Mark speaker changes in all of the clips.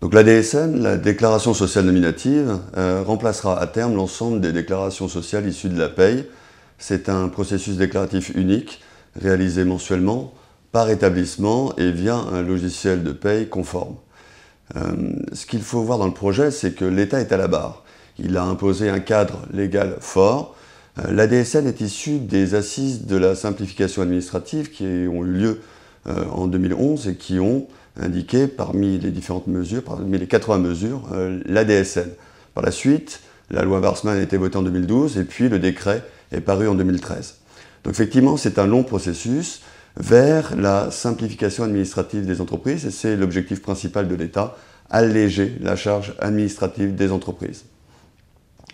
Speaker 1: Donc la DSN, la déclaration sociale nominative, euh, remplacera à terme l'ensemble des déclarations sociales issues de la paye. C'est un processus déclaratif unique réalisé mensuellement par établissement et via un logiciel de paye conforme. Euh, ce qu'il faut voir dans le projet, c'est que l'État est à la barre. Il a imposé un cadre légal fort. Euh, la DSN est issue des assises de la simplification administrative qui ont eu lieu en 2011 et qui ont indiqué parmi les différentes mesures, parmi les 80 mesures, euh, l'ADSN. Par la suite, la loi Warsman a été votée en 2012 et puis le décret est paru en 2013. Donc effectivement, c'est un long processus vers la simplification administrative des entreprises et c'est l'objectif principal de l'État, alléger la charge administrative des entreprises.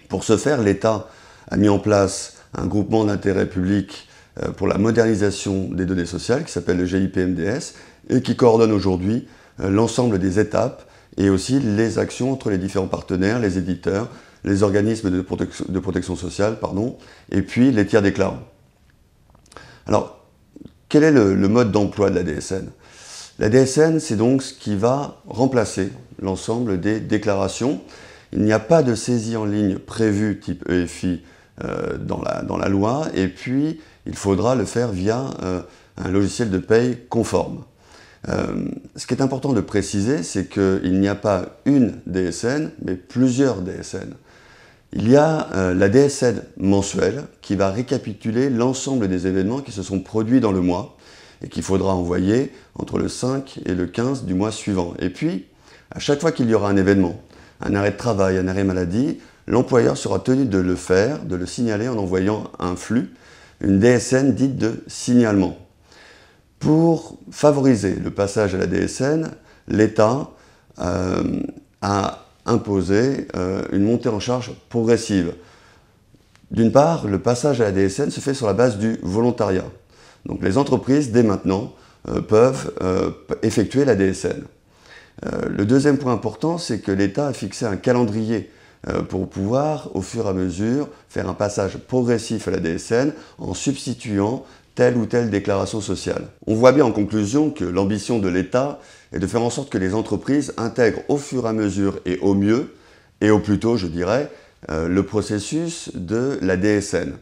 Speaker 1: Pour ce faire, l'État a mis en place un groupement d'intérêt public euh, pour la modernisation des données sociales qui s'appelle le GIPMDS et qui coordonne aujourd'hui euh, l'ensemble des étapes et aussi les actions entre les différents partenaires, les éditeurs, les organismes de, protection, sociale pardon, et puis les tiers déclarants. Alors, quel est le, le mode d'emploi de la DSN La DSN, c'est donc ce qui va remplacer l'ensemble des déclarations. Il n'y a pas de saisie en ligne prévue type EFI euh, dans la, loi, et puis il faudra le faire via euh, un logiciel de paye conforme. Euh, ce qui est important de préciser, c'est qu'il n'y a pas une DSN, mais plusieurs DSN. Il y a la DSN mensuelle qui va récapituler l'ensemble des événements qui se sont produits dans le mois et qu'il faudra envoyer entre le 5 et le 15 du mois suivant. Et puis, à chaque fois qu'il y aura un événement, un arrêt de travail, un arrêt maladie, l'employeur sera tenu de le faire, de le signaler en envoyant un flux, une DSN dite de signalement. Pour favoriser le passage à la DSN, l'État euh, a imposé euh, une montée en charge progressive. D'une part, le passage à la DSN se fait sur la base du volontariat. Donc les entreprises, dès maintenant, euh, peuvent effectuer la DSN. le deuxième point important, c'est que l'État a fixé un calendrier euh, pour pouvoir, au fur et à mesure, faire un passage progressif à la DSN en substituant telle ou telle déclaration sociale. On voit bien en conclusion que l'ambition de l'État est de faire en sorte que les entreprises intègrent au fur et à mesure et au mieux, et au plus tôt je dirais, euh, le processus de la DSN.